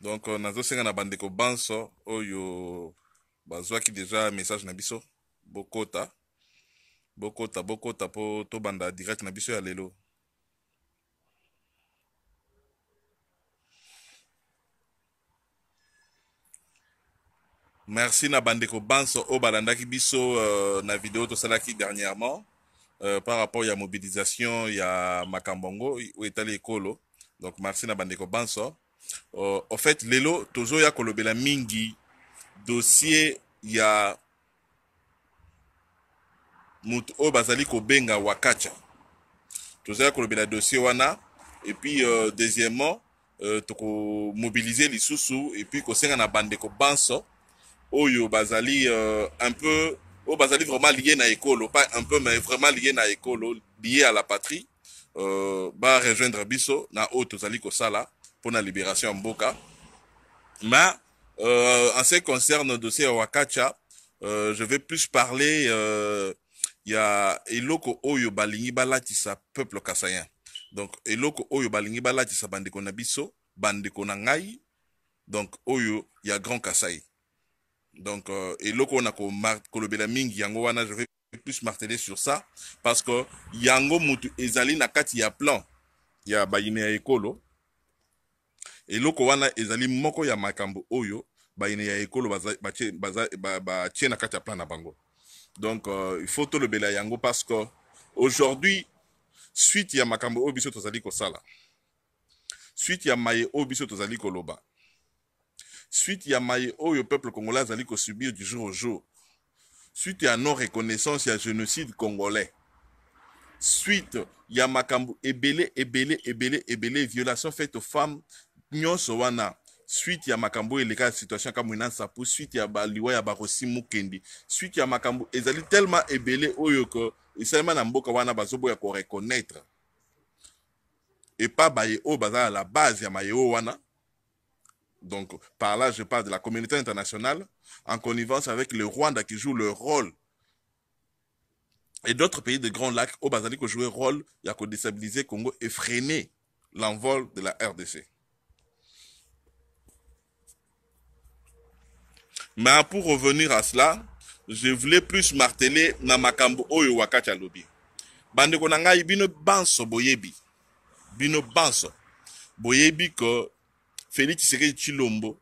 donc euh, nazosenga na bandeko banso oyo bazwaki deja message na biso bokota bokota bokota mpo tobanda direct na biso ya lelo merci na bandeko banso oyo balandaki biso euh, na video tosalaki dernièrement euh, par rapport ya mobilisation ya makambo yango oyo etali ekolo donc merci na bandeko banso uh, en fait lelo tozoya kolobela mingi dossier ya moto oyo bazali kobenga wakacha tozali kolobela dossier wana epuis euh, deuxièmement euh, tokomobilize lisusu epuis kosenga na bandeko banso oyo bazali euh, un peu oyo bazali vraiment lié na ekolo pas un peu mais vraiment lié na ekolo lié à la patrie euh, barejoindre biso na oyo tozali kosala pour la libération en Boka. Mais euh, en ce qui concerne le dossier Wakacha, euh, je vais plus parler, euh, il y a Eloko Oyo Balingi Balatisa, peuple kassayen. Donc, Eloko Oyo Balingi Balatisa, Bandeko Nabiso, Bandeko Nangai, donc Oyo, il y a Grand Kassai. Donc, euh, Eloko euh, Nako Kolobela Mingi, Yango Wana, je vais plus marteler sur ça, parce que Yango Mutu Ezali Nakati, il y a plan, il y a Bayine Ekolo, eloko wana ezali moko ya makambo oyo bayene ya ekolo batie ba, ba, na kati ya plan na bango donc euh, il faut tolobela yango parce que aujourd'hui suite ya makambo oyo biso tozali kosala suite ya maye oyo biso tozali koloba suite ya maye oyo peuple congolais azali kosubir du jour au jour suite ya non reconnaissance ya génocide congolais suite ya makambo ebele ebele ebele ebele violation faite aux femmes nyonso wana suite ya makambo eleka situation comme ina nsapu suite ya baliwa ya barosi mukendi suite ya makambo ezali tellement ebele oyo seulement esalema na mboka wana reconnaître. Et pas baye oyo à la base ya mayeo wana donc par là je parle de la communauté internationale en connivence avec le rwanda qui joue le rôle et d'autres pays de grands lacs au Bazali qui le rôle, yako y déstabiliser Congo et freiner l'envol de la RDC. Mais pour revenir à cela, je voulais plus marteler na makambo oyo wakati alobi bandeko na ngai bino banso boyebi bino banso boyebi ko félix sekedi chilombo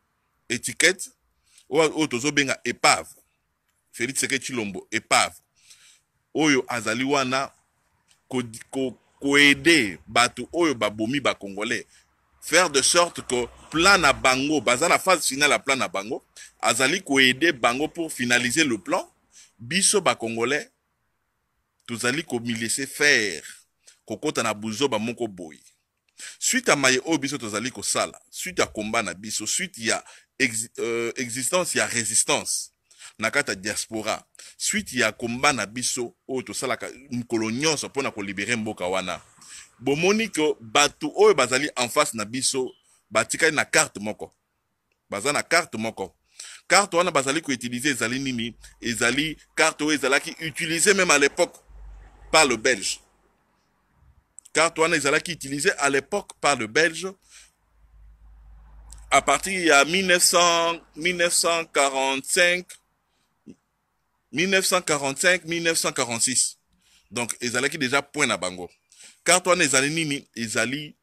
étiquette oyo tozobenga épave félix sekedi chilombo épave oyo azali wana koede ko, ko bato oyo babomi bacongolais faire de sorte que plan na bango baza na phase finale ya plan na bango azali koaide bango pour finaliser le plan biso bacongolais tozali komilese faire kokɔta na buzoba moko boye suite ya maye oyo biso tozali kosala suite ya komba na biso suite ya ex, euh, existence ya résistance na kati ya diaspora suite ya komba na biso oyo tosalaka mokolo nyonso mpona kolibere mboka wana bomoni ke bato oyo bazali en face na biso batikali na carte moko baza na carte moko carte wana bazali koutilize ezali nini ezali carte oyo ezalaki utilisé même à l'époque par le belge carte wana ezalaki utilisé à l'époque par le belge à partir ya 1900, 1945 1945 1946 donc ezalaki déjà point na bango karte wana ezali nini ezali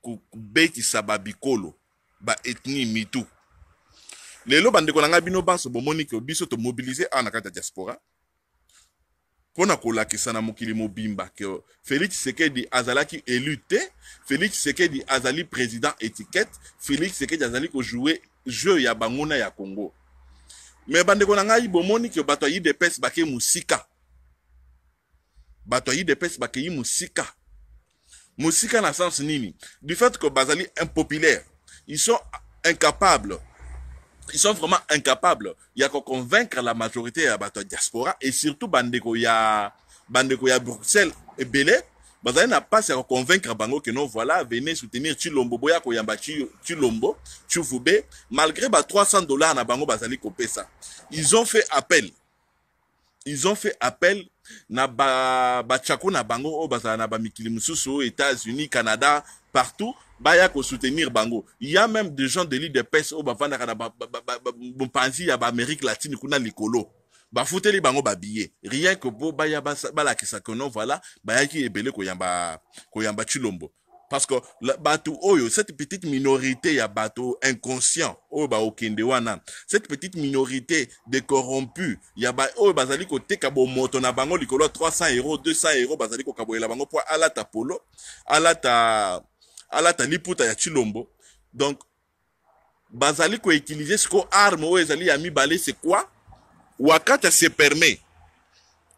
kobekisa babikolo baethnie mitu lelo bandeko na ngai bino banso bomoni ke biso tomobilize awa na kati ya diaspora mpo na kolakisa na mokili mobimba ke félix tshisekedi azalaki élu te félix tshisekedi azali président étiquette félix tshisekedi azali kojoue jeu ya bango na ya congo me bandeko na ngai bomoni ke bato ya udps bake mosika bato ya udps bakei mosika mosika na sens nini du fait que bazali impopulaire ils sont incapables ils sont vraiment incapables ya koconvaincre la majorité ya bato ya diaspora et surtout bandeko ya bandeko ya bruxelles ebele bazali na mpasi ya koconvaincre bango ke non voilà venez soutenir chilombo boya koyamba chilombo chuvube malgré ba 300 dollars na bango bazali kopesa ils ont fait appel ils ont fait appel na batiako ba na bango oyo bazala na bamikili mosusu oyo états-unis canada partout baya kosoutenir bango ya même des gens de l'île de pese oyo bavandaka na mopanzi ya baamérique latine kuna likolo bafuteli bango babillet rien que po baya balakisa kono voilà bayaki ebele koyamba koyamba chilombo parce que bato oyo oh cette petite minorité ya bato inconscient oyo oh, baokende wana cette petite minorité de corrompu ya ba oyo oh, bazali koteka bomoto na bango likolo ya 300 euro 200 euro bazali kokaboyela bango mpo alata polo alata alata liputa ya chilombo donc bazali koutilize sikoyo arme oyo ezali ya mibale c'est quoi wakata se permet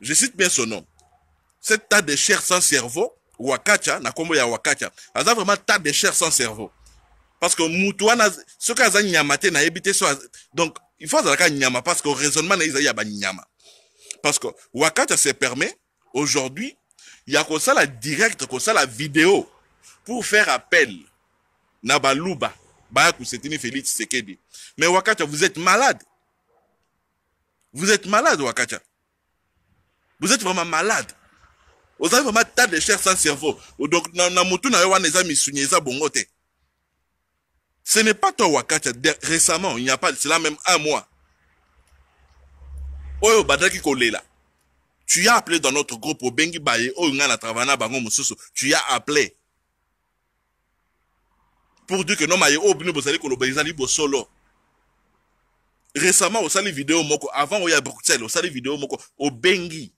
je cite bien son nom cet tas de chair sans cerveau wakacha na kombo ya wakacha aza vraiment tas de chair sans cerveau parce que mutu wana soki za nyama te nayebi so donc il faut za nyama parce que raisonnement na isa ezali ya banyama parce que wakacha se permet aujourd'hui ya la direct la vidéo pour faire appel na ba baya kosetini félix sekedi mais wakacha vous êtes malade vous êtes malade wakacha vous êtes vraiment malade oza vraiment tas de chair sans cerveau oh, donc na, na mutu na yo wana eza bongo ce n'est pas toi wakatia récemment il n'y a pas C'est là même un mois oyo badaki kolela tu as appelé dans notre groupe au Bengi baye oyo ngai na travail bango mosusu tu as appelé pour dire que non maye oyo bino bozali koloba ezali bosolo récemment osali vidéo moko avant oyo ya bruxelles osali vidéo moko Bengi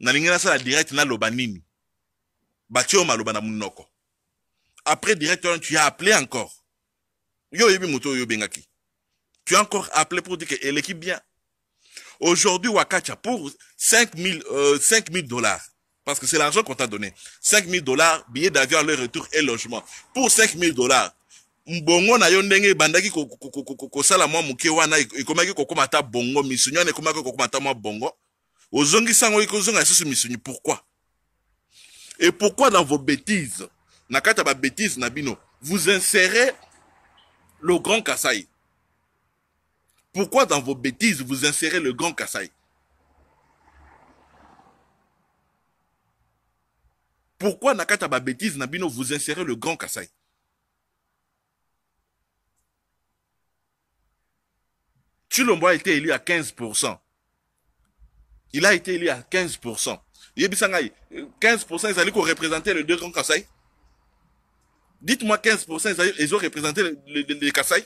nalingi nasala direct naloba nini batie yo maloba na après direct wana tu as appelé encore yo oyebi moto oyo obengaki tu as encore appelé pour dire que eleki eh, bien aujourd'hui wakacha pour 5000 euh, 5000 dollars parce que c'est l'argent qu'on t'a donné 5000 dollars billet d'avion le retour et logement pour 5000 dollars mbongo na yo ndenge ebandaki kosala mwa moke wana ekomaki kokoma ata bongo misunyo wana ekomaki kokoma ata mwa bongo pourquoi et pourquoi dans vos bêtises vous insérez le grand Kassai pourquoi dans vos bêtises vous insérez le grand Kassai pourquoi nakata vos bêtises nabino vous insérez le grand Kassai Tu a été élu à 15% il a été élu à 15%. 15%, ils allaient représenter les deux grands Kassai. Dites-moi 15%, ils ont représenté les, les Kassai.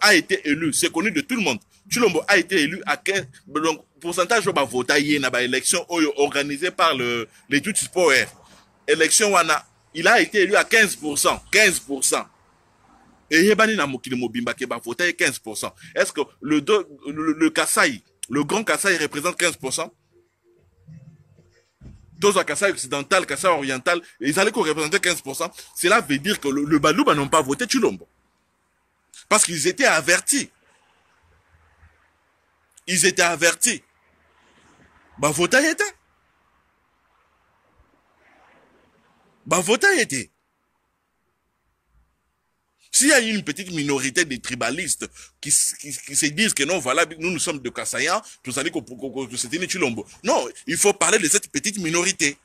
a été élu, c'est connu de tout le monde. Tulombo a été élu à 15, donc, pourcentage de vote à l'élection organisée par le, les Élection Wana, il a été élu à 15%, 15%. Yebani na mokili mobimba ke 15 est-ce que le, le, grand Kassai représente 15 tous les Kassai occidental, Kassai oriental, ils allaient représenter 15%. Cela veut dire que le, le Balouba n'ont pas voté Tulombo. Parce qu'ils étaient avertis. Ils étaient avertis. Bah, voter était. Bah, voter était. S'il y a une petite minorité de tribalistes qui, se disent que non, voilà, nous, nous sommes de Kassaya, nous ça dit Chilombo. Non, il faut parler de cette petite minorité.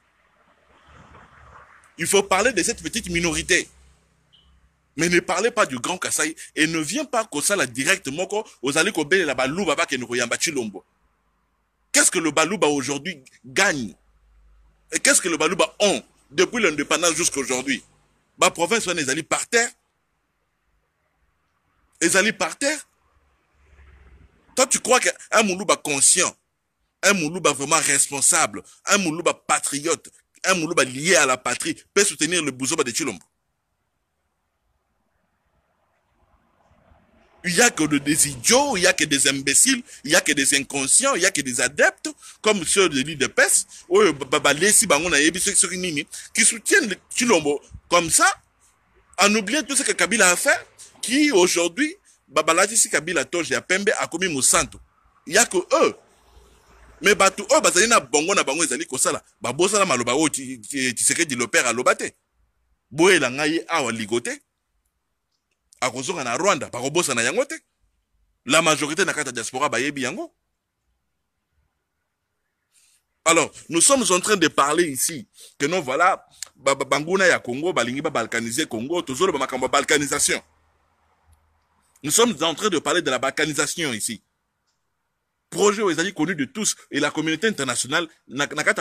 Il faut parler de cette petite minorité. Mais ne parlez pas du grand Kassai et ne viens pas comme ça directement aux et la Balouba qui nous Chilombo. Qu'est-ce que le Balouba aujourd'hui gagne Et qu'est-ce que le Balouba ont depuis l'indépendance jusqu'aujourd'hui Ma province, on est allée par terre ils allaient par terre toi tu crois qu'un moulouba conscient un moulouba vraiment responsable un moulouba patriote un moulouba lié à la patrie peut soutenir le bouzouba de Chilombo Il n'y a que des idiots, il n'y a que des imbéciles, il n'y a que des inconscients, il n'y a que des adeptes, comme ceux de l'île de Pes, qui soutiennent le Chilombo comme ça, en oubliant tout ce que Kabila a fait qui aujourd'hui babalaki si kabila toge ya pembe il y a que eux Mais bato oyo oh, bazali na bongo na bango ezali kosala babosala maloba oyo oh, l'opère à aloba te la ngai a awa ligo Akozo na rwanda bakobosana yango yangoté la majorité na qu'à diaspora diaspora yebi yango alors nous sommes en train de parler ici que non voilà banguna ya congo balingi balkaniser congo toujours, makambo ya balkanisation nous sommes en train de parler de la balkanisation ici. Projet aux États-Unis connu de tous et la communauté internationale,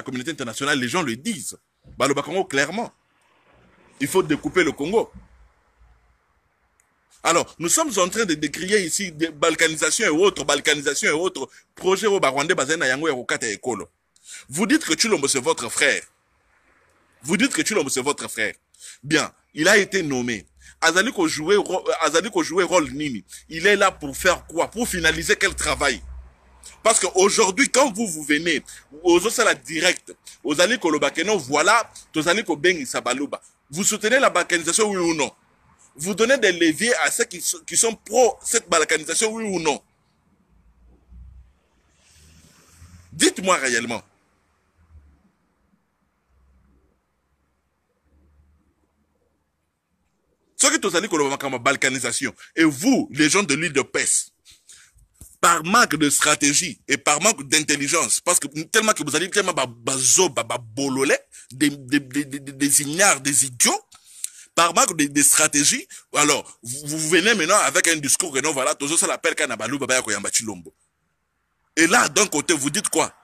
communauté internationale, les gens le disent. Bah, le Congo, clairement. Il faut découper le Congo. Alors, nous sommes en train de décrier ici des balkanisations et autres, balkanisations et autres, projet au Rwanda, Bazena, Yango, Rokata et Vous dites que Tulombo, c'est votre frère. Vous dites que Tulombo, c'est votre frère. Bien, il a été nommé azali jouait euh, azali rôle nini il est là pour faire quoi pour finaliser quel travail parce qu'aujourd'hui, quand vous, vous venez, aux la directe. aux allez Kolobakeno, voilà, aux allez Vous soutenez la balkanisation, oui ou non? Vous donnez des leviers à ceux qui, qui sont pro cette balkanisation, oui ou non? Dites-moi réellement. vous allez koloba makambo la balkanisation et vous les gens de l'île de pes par manque de stratégie et par manque d'intelligence parce que tellement que vous allez tellement des, des, des ignares des idiots par manque de, stratégie alors vous, venez maintenant avec un discours que non voilà tout ça balou, baluba baya et là d'un côté vous dites quoi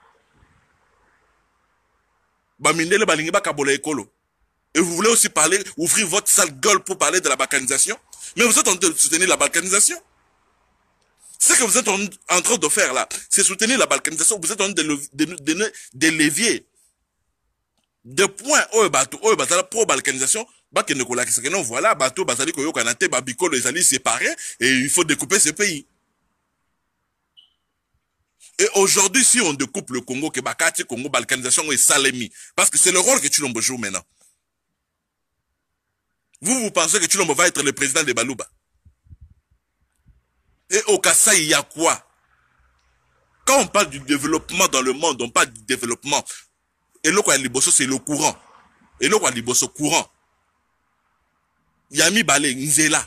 et vous voulez aussi parler, ouvrir votre sale gueule pour parler de la balkanisation, mais vous êtes en train de soutenir la balkanisation. Ce que vous êtes en, train de faire là, c'est soutenir la balkanisation, vous êtes en train de, donner des de de points oh, la bah, oh, bah, ça pro balkanisation c'est bah, que non voilà bato bazali Kanate, Babiko, les alliés séparés, et il faut découper ce pays et aujourd'hui si on découpe le congo que congo balkanisation et salemi. parce que c'est le rôle que tu l'as joué maintenant vous, vous pensez que tu va être le président de Balouba. Et au Kassai, il y a quoi Quand on parle du développement dans le monde, on parle du développement. Et le quoi, Liboso, c'est le courant. Et le quoi, Liboso, courant. Yami Balé, Nzela.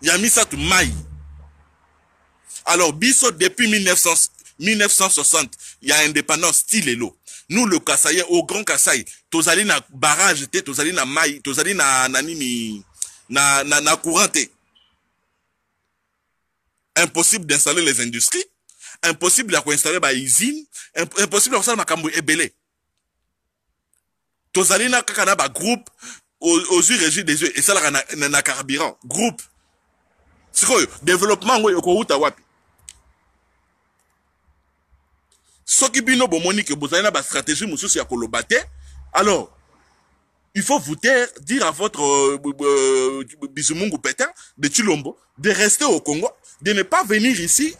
Yami Satou Maï. Alors, Bissot, depuis 1960, il y a indépendance, style et l'eau. Nous, le Kassaï, au Grand Kassaï, tozali na barrage te tozali na mai tozali na na nini na na, na courant te impossible d'installer les industries impossible ya koinstalle bausine impossible ya kosala makambo ebele tozali na kaka na bagroupe ozwi régie des yeux esalaka na, na, na carburant groupe sikoyo développement yango ekowuta wapi soki bino bomoni ke bozali na bastratégie mosusu ya koloba te Alors, il faut vous hein, dire à votre euh, euh, euh Pétain de Chilombo de rester au Congo, de ne pas venir ici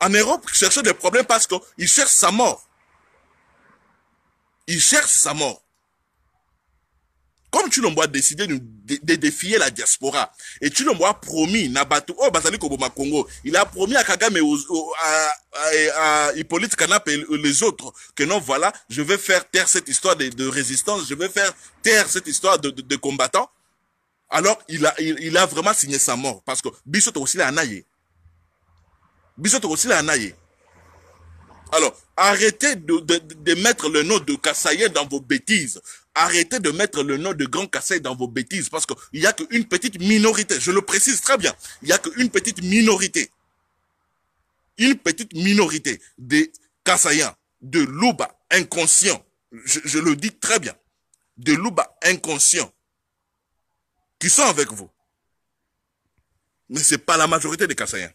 en Europe chercher des problèmes parce qu'il cherche sa mort. Il cherche sa mort comme tu a décidé de, défier la diaspora, et tu tu a promis, oh, il a promis à Kagame, aux, à, Hippolyte Kanap et les autres, que non, voilà, je vais faire taire cette histoire de, résistance, je vais faire taire cette histoire de, combattants. Alors, il a, il, a vraiment signé sa mort, parce que Bissot aussi l'a naillé. Bissot aussi l'a naillé. Alors, arrêtez de, de, mettre le nom de Kassaye dans vos bêtises. Arrêtez de mettre le nom de Grand Kassaï dans vos bêtises parce qu'il n'y a qu'une petite minorité. Je le précise très bien. Il n'y a qu'une petite minorité. Une petite minorité des Kassaïens, de Louba inconscients. Je, le dis très bien. De Louba inconscients qui sont avec vous. Mais ce n'est pas la majorité des Kassaïens.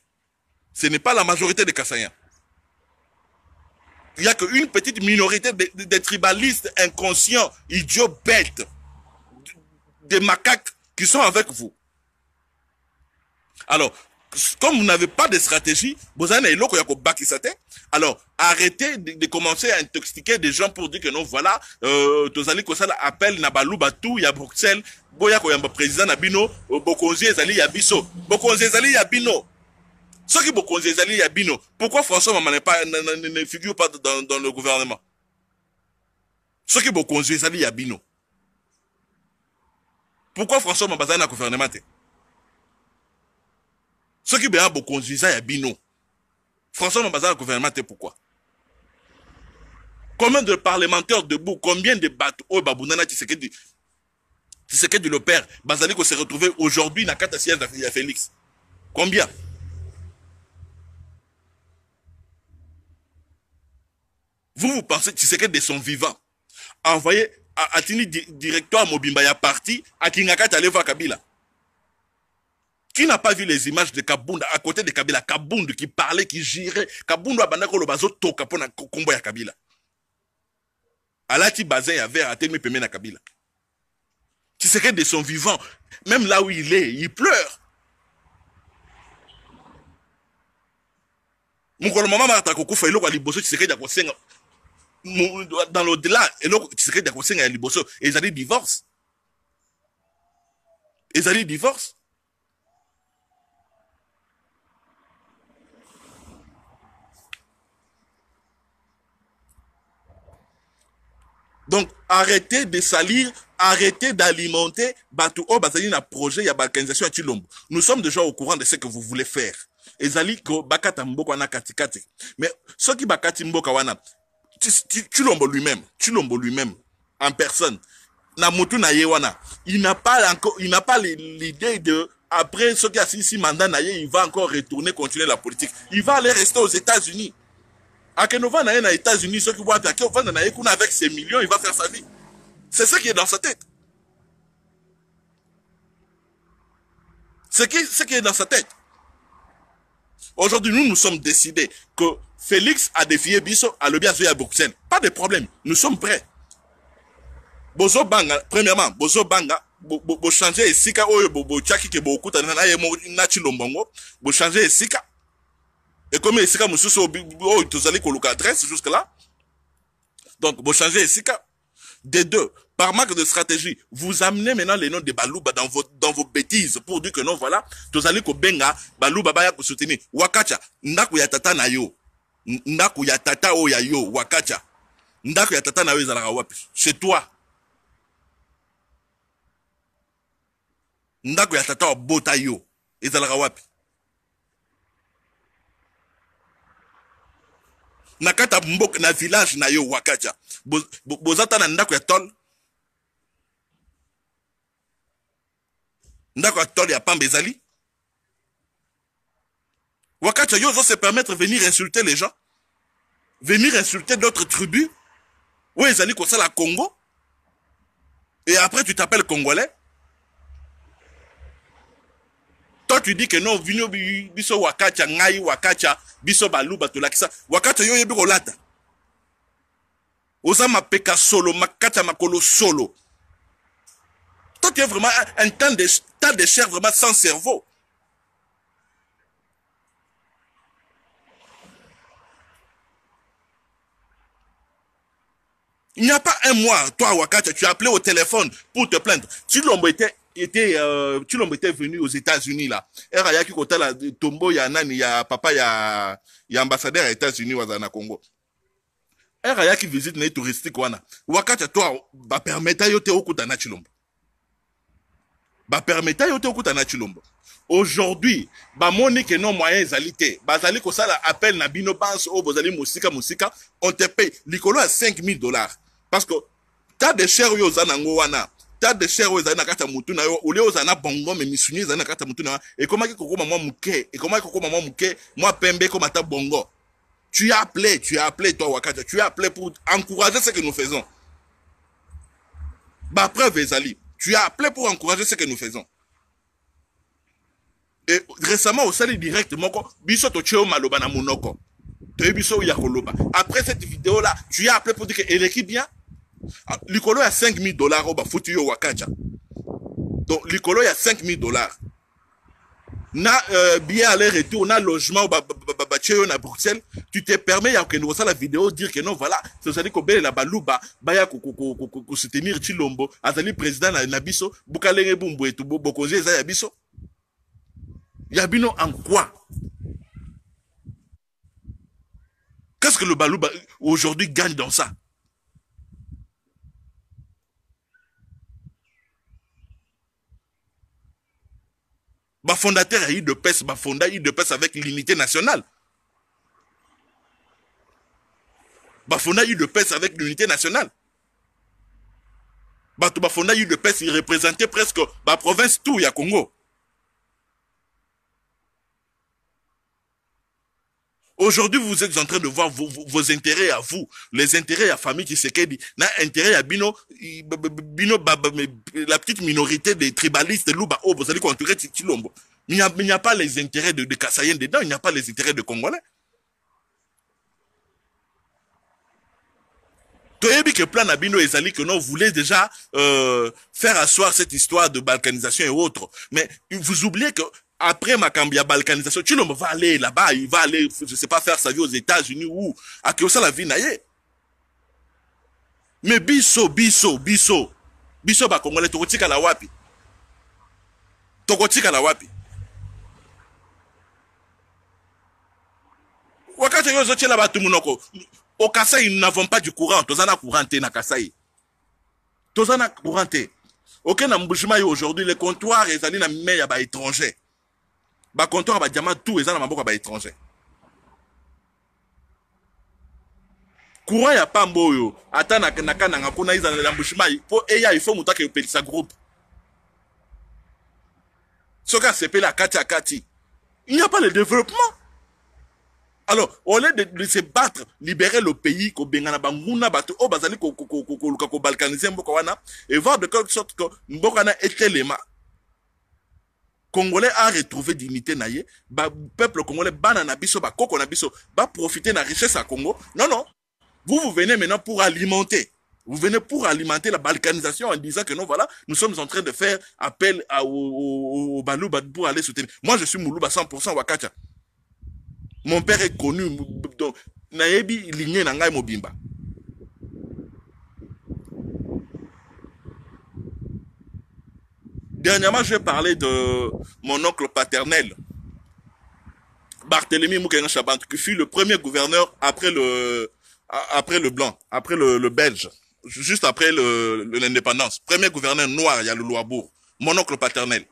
Ce n'est pas la majorité des Kassaïens il n'y a qu'une petite minorité de, tribalistes inconscients, idiots, bêtes, des macaques qui sont avec vous. Alors, comme vous n'avez pas de stratégie, vous avez alors arrêtez de, commencer à intoxiquer des gens pour dire que non, voilà, euh, allez Kosala appelle Nabalou Batou, il y a Bruxelles, a un président Nabino, euh, Bokonzi Ezali Yabiso, y a Yabino, soki bokonzi ezali ya bino pourquoi françois ne figure pas dans, dans le gouvernement soki bokonzi ezali ya bino pourquoi françois mama dans na gouvernement Ce qui beya bokonzi eza Yabino, bino françois mama dans na gouvernement pourquoi combien de parlementaires debout combien de bateaux, oh, tu sais que tisekedi le père bazali s'est retrouvé aujourd'hui dans la catastrophe de félix combien Vous, vous pensez Tshisekedi de son vivant. Envoyez à Tini directoire Mobimba, ya parti, à Kingakat, aller voir Kabila. Qui n'a pas vu les images de Kabunda à côté de Kabila? Kabunda qui parlait, qui girait. Kabunda abandako le bazo toka pona kombo ya Kabila. Alati bazin avait verre, atemi pemena Kabila. Tu serait de son vivant, même là où il est, il pleure. mama à ya kosenga dans l'au-delà et donc, tu eloko à akosenga ya liboso ezali divorce ezali divorce donc arrêtez de salir arrêtez d'alimenter bato O oh, bazali na projet il y a baorganisation à tilombo nous sommes déjà au courant de ce que vous voulez faire ezali ko bakata mboka wana katikati mais qui bakati mboka wana Tulombo lui-même, Tu Tulombo lui-même, en personne, il n'a pas encore, il n'a pas l'idée de, après ce qui a ici mandat il va encore retourner, continuer la politique. Il va aller rester aux États-Unis. aux États-Unis, ceux qui vont avec ses millions, il va faire sa vie. C'est ce qui est dans sa tête. C'est ce qui est dans sa tête. Aujourd'hui, nous, nous sommes décidés que Félix a défié Bisso, à biaiser à Bruxelles. Pas de problème, nous sommes prêts. Bozo Banga, premièrement, Bozo Banga, bo changer esika vous changez ke bokuta na ye na ici Et esika ici, esika jusque là donc changez esika des deux par manque de stratégie vous amenez maintenant les noms de Balouba dans vos, dans vos bêtises pour dire que non voilà tozali kobenga baluba baya kosoutenir wakacha ndako ya tata na yo ndako ya tata oyo ya yo wakatya ndako ya tata na yo ezalaka wapi chez toi ndako ya tata wabota yo ezalaka wapi na kati ya mboka na village na yo wakatya boza bo, bo ta na ndako ya tol ndako ya tol ya pamba ezali Wakachayo va se permettre de venir insulter les gens, venir insulter d'autres tribus, ou ils allaient ça la Congo, et après tu t'appelles Congolais. Toi tu dis que non, vino biso wakacha, ngai wakacha, biso baluba, tout ça. Wakacha yo yebi kolata. osama mapeka solo, makata makolo solo. Toi tu es vraiment un tas de, tas de chair vraiment sans cerveau. Il n'y a pas un mois, toi, Wakata, tu as appelé au téléphone pour te plaindre. Tu l'ombre était était euh, tu l'ombre était venu aux États-Unis là. Era ya kikota la tombo ya nani ya papa ya ya ambassadeur ya États-Unis wazana Congo. Era ya ki visite na touristique wana. Wakata toi ba permeta yo te okuta na chilombo. Ba permeta yo te okuta na chilombo. Aujourd'hui, ba moni ke non moyen ezalité. Bazali ko sala appel na bino banse o oh, bozali musika musika, on te paye likolo à 5000 dollars. parce que ta des oyo oza nango wana tade des oyo ezali na kati ya na yo olie ozala na bongo me misuni ezali na kati et comment que koko ekomaki kokoma et comment que koko mwa moi pembe comme ta bongo tu as appelé tu as appelé toi wakata tu as appelé pour encourager ce que nous faisons après ezali tu as appelé pour encourager ce que nous faisons et récemment osali direct moko biso to cheo maloba na monoko koloba après cette vidéo là tu as appelé pour dire que qui bien a ah, ya 5000 dollars oyo bafuti yo wakaja donc a ya 5000 dollars na euh, aller retour na logement batie on na bruxelles tu te permets ya okende la vidéo dire que non voilà tozali la baluba baya kosoutenir chilombo azali président na biso bukalenge bumbu etu bokonzi eza ya biso ya bino en quoi qu'est ce que le baluba aujourd'hui gagne dans ça a eu de fonda a eu de paix avec l'unité nationale a eu de paix avec l'unité nationale a eu de paix, il représentait presque province tout y a congo Aujourd'hui, vous êtes en train de voir vos, intérêts à vous, les intérêts à famille qui se dit, na intérêt à bino, la petite minorité des tribalistes, louba, oh, vous allez contourner Tilombo. Il n'y a, pas les intérêts de, de Kassayen dedans, il n'y a pas les intérêts de Congolais. bien que plan Abino bino Zali que nous déjà euh, faire asseoir cette histoire de balkanisation et autres mais vous oubliez que après ma cambia balkanisation, tu ne vas va aller là-bas, il va aller, je sais pas, faire sa vie aux États-Unis ou à Kyosa la vie naïe. Mais biso, biso, biso, biso ba congolais, tokotika la wapi. Tokotika la wapi. Wakati yo zotiela batu Au Kassai, nous n'avons pas du courant. Tozana couranté na Kassai. Tozana couranté. Aucun embouchement aujourd'hui, les comptoirs, ils allaient la main à étrangers bakontor ya badiama tout eza na maboko ya baétranger courant ya pamba oyo ata na kana nanga kuna eza na lambushimai mpo eya ifo moto ça groupe la asepeli akati akati il n'y a pas le développement alors au lieu de, de se battre libérer le pays kobengana banguna bato oyo bazali ko kobalkanise mboka wana et voir de quelque sorte que mboka wana etelema congolais a retrouvé dignité na peuple congolais bana biso la profiter richesse à congo non non vous vous venez maintenant pour alimenter vous venez pour alimenter la balkanisation en disant que non, voilà, nous sommes en train de faire appel aux au, au, pour aller soutenir. Moi, je suis Moulouba 100% Wakacha. Mon père est connu. Donc, Naebi, l'igné Nangai Mobimba. Dernièrement, je vais parler de mon oncle paternel, Barthélemy Moukeng Chabant, qui fut le premier gouverneur après le, blanc, après le, belge, juste après l'indépendance. Premier gouverneur noir, il y a le Loibourg, mon oncle paternel.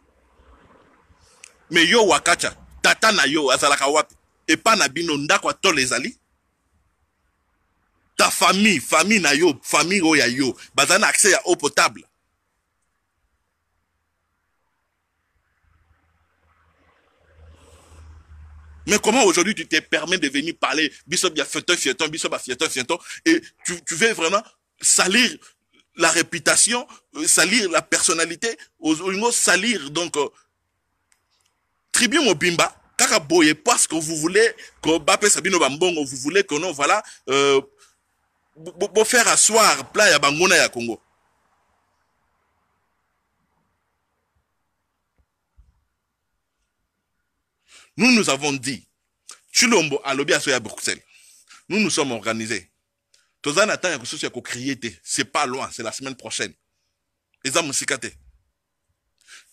Mais yo wakacha, tata na yo azalaka et pas na bino Ta famille, famille na yo, famille oya yo, bazana accès à eau potable. Mais comment aujourd'hui tu t'es permis de venir parler, bisobia fieton, fieton, fieton, fieton, et tu, tu veux vraiment salir la réputation, euh, salir la personnalité, salir donc euh, tribune tribu mobimba, car parce que vous voulez que Bapé sabino bambongo, vous voulez que non voilà pour euh, faire asseoir plat à bangona ya Congo. Nous, nous avons dit, Chulombo à l'objet ya Bruxelles. Nous, nous sommes organisés. Toza que ya soit ya kokriete. C'est pas loin, c'est la semaine prochaine. Eza musikate.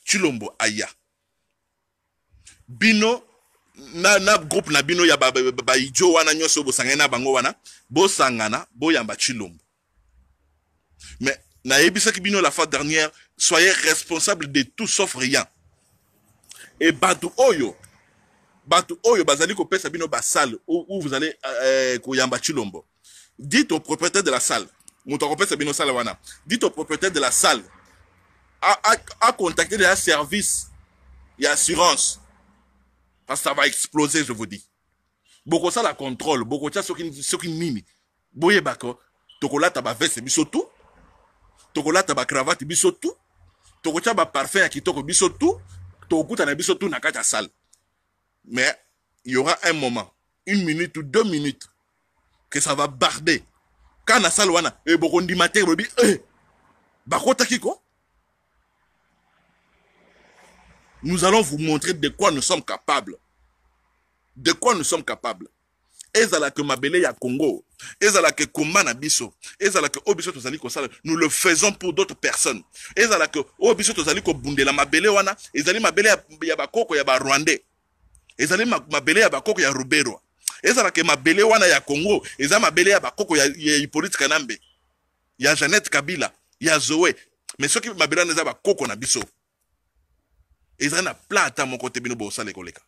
Chulombo aya. Bino, na, na groupe na bino ya ba, ba, ba, ba ijo wana nyoso na bango wana. Bosangana, boyamba Chulombo. Mais, na ki, bino la fois dernière, soyez responsable de tout sauf rien. Et Badou Oyo, bato oyo bazali kopesa bino salle où vous allez euh, euh, koyamba chilombo dites au propriétaire de la salle moto akopesa bino salle wana dites au propriétaire de la salle contacter les services et assurance parce que ça va exploser je vous dis ça la contrôle bokotia boye bako tokola ta ba veste biso tu ba cravate biso tu tokotia baparfum ya kitoko biso tu na biso tu na kata salle mais il y aura un moment, une minute ou deux minutes, que ça va barder. Quand na salwana, et eh, on mater, bobi, eh, bakota kiko. Nous allons vous montrer de quoi nous sommes capables. De quoi nous sommes capables. ezala que mabele ya Congo, ezala que komana biso, ezala que obiso tozali kosala, nous le faisons pour d'autres personnes. Ezala que obiso tozali ko bundela mabele wana, ezali mabele ya bakoko ya ba Rwanda. ezali mabele ya bakoko ya ruberwa ezalaka mabele wana ya congo eza mabele ya bakoko ya, ya hipolite kanambe ya janet kabila ya zoe me soki mabele wana eza bakoko na biso ezali na pla ata moko te bino bokosala ekoleka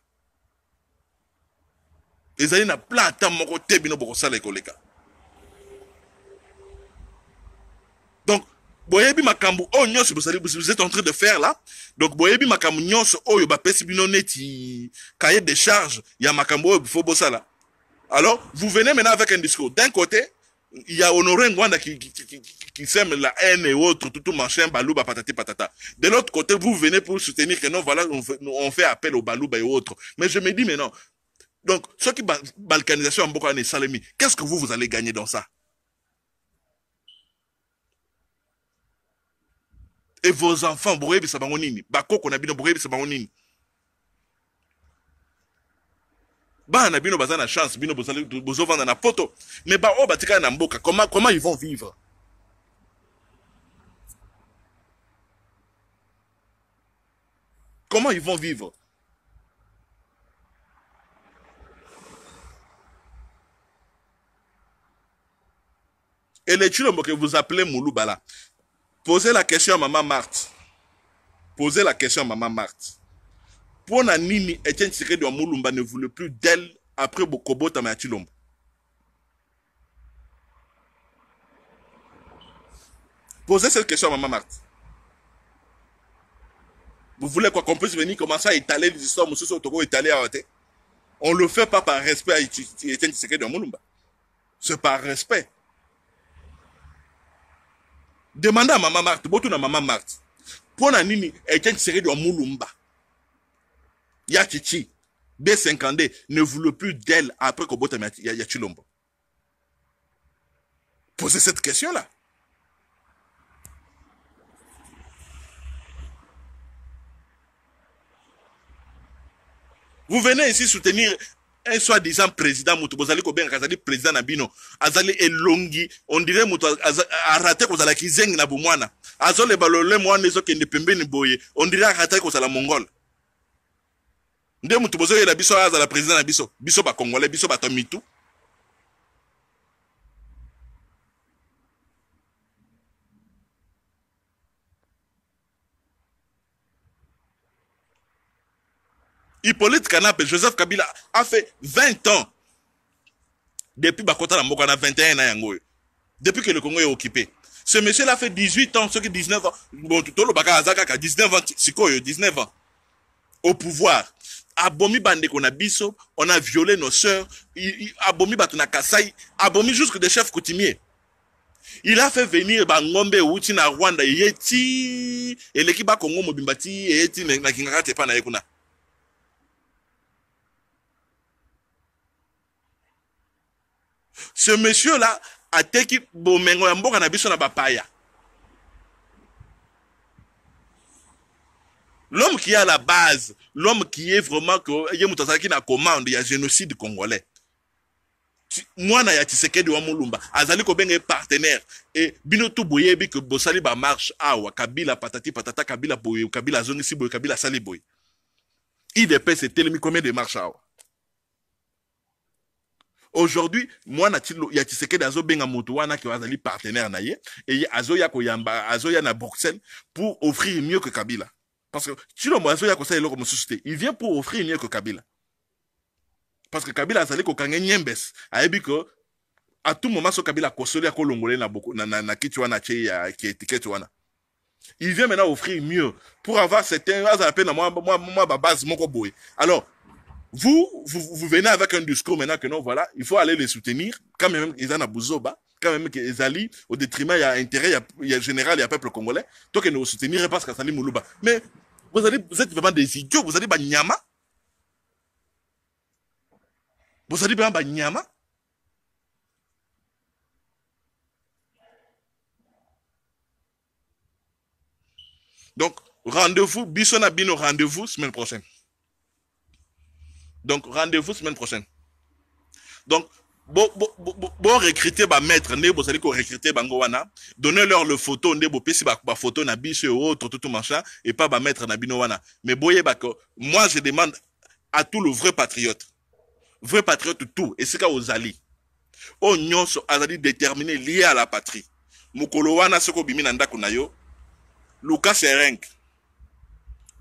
ezali na pla ata moko te bino bokosala ekoleka Oh, vous êtes en train de faire là donc oh, de oh, alors vous venez maintenant avec un discours d'un côté il y a Honoré Ngwanda qui, qui, sème la haine et autres, tout, tout machin, balouba, patati, patata. De l'autre côté, vous venez pour soutenir que non, voilà, on fait, on fait appel au balouba et autres. Mais je me dis, maintenant, non. Donc, ceux qui, balkanisation en Boko Salemi, qu'est-ce que vous, vous allez gagner dans ça? et vos enfants bokoyebisa bango nini bakoko na bino bokoyebisa bango nini bana bino bazana chance bino bozovanda na Mais ba oh, baoyo batikala na mboka comment, comment ils vont vivre comment ils vont vivre Et les Chulombo que vous appelez Mouloubala, Posez la question à maman Marthe. Posez la question à maman Marthe. la nini Etienne Tsiké de Mulumba ne voulait plus d'elle après Bokobo mais Posez cette question à maman Marthe. Vous voulez quoi qu'on puisse venir commencer à étaler les histoires, monsieur Sotoko étaler à On ne le fait pas par respect à Etienne Tsiké de Mulumba. C'est par respect. Demandez à Maman Marthe, maman marte Maman Marthe, pour mpona nini une série de mulumba ya Yachichi, b52 ne voulait plus d'elle après kobotami ya chilombo posez cette question là Vous venez ici soutenir un eh, soi-disant président moto bozali kobengaka azali président na bino azali elongi ondire moto arate kozalaki zenge na bomwana azoleba lolemo wana ezokende pembeni boye ondire arate kozala mongole nde moto bozoyela biso azala président na biso biso bacongolais biso bato mitu Hippolyte Canap et Joseph Kabila a fait 20 ans depuis Bakota Mokana 21 ans, depuis que le Congo est occupé. Ce monsieur-là fait 18 ans, ceux qui 19 ans, bon, tout le baka a 19 ans, sikoyo, 19 ans, au pouvoir. Abomi bande qu'on a biso, on a violé nos sœurs, abomi batuna kasai, abomi jusque des chefs coutumiers. Il a fait venir Bangombe Outi na Rwanda, Yeti, et l'équipe Congo Mobimbati, Yeti, na Kingakate na Yekuna. ce monsieur là a ateki bomengo ya mboka na biso na bapaya l'homme qui est à la base l'homme qui est vraiment que eh, ye moto qui na commande ya génocide congolais moi mwana ya tisekedi wa wamulumba. azali kobenga ye partenaire e bino tu boyebi ke bosali à awa kabila patati patata kabila boye kabila si boye kabila asali boye idps tellement combien de marche awa aujourd'hui moi na tilo ya Tshisekedi azobenga moto wana ki wazali partenaire na ye et ya koyamba ya na Bruxelles pour offrir mieux que Kabila parce que tilo mo azoya kosala eloko mosusu te il vient pour offrir mieux que Kabila parce que Kabila azali kokanga nyembes ayebi ko à tout moment so Kabila akosoli akolongole na, na, na, na kiti wana che ya etiketi wana il vient maintenant offrir mieux pour avoir certains azala moi moi mwa babase moko boy, alors vous, vous, vous, venez avec un discours maintenant que non, voilà, il faut aller les soutenir, quand même ils en quand même qu'ils allient au détriment, il y a intérêt, il y a, général, et y a peuple congolais, tant que nous soutenir parce que ça Moulouba. Mais vous, allez, vous êtes vraiment des idiots, vous allez bah nyama. Vous allez bah nyama. Donc, rendez-vous, Bissona Bino, rendez-vous semaine prochaine donc rendez-vous semaine prochaine donc bon maître vous bo recruter leur le photo ne photo na autre tout et pas maître na mais boye moi je demande à tout le vrai patriote vrai patriote tout et c'est aux alliés dit que déterminé lié à la patrie ce bimi na Lucas Sereng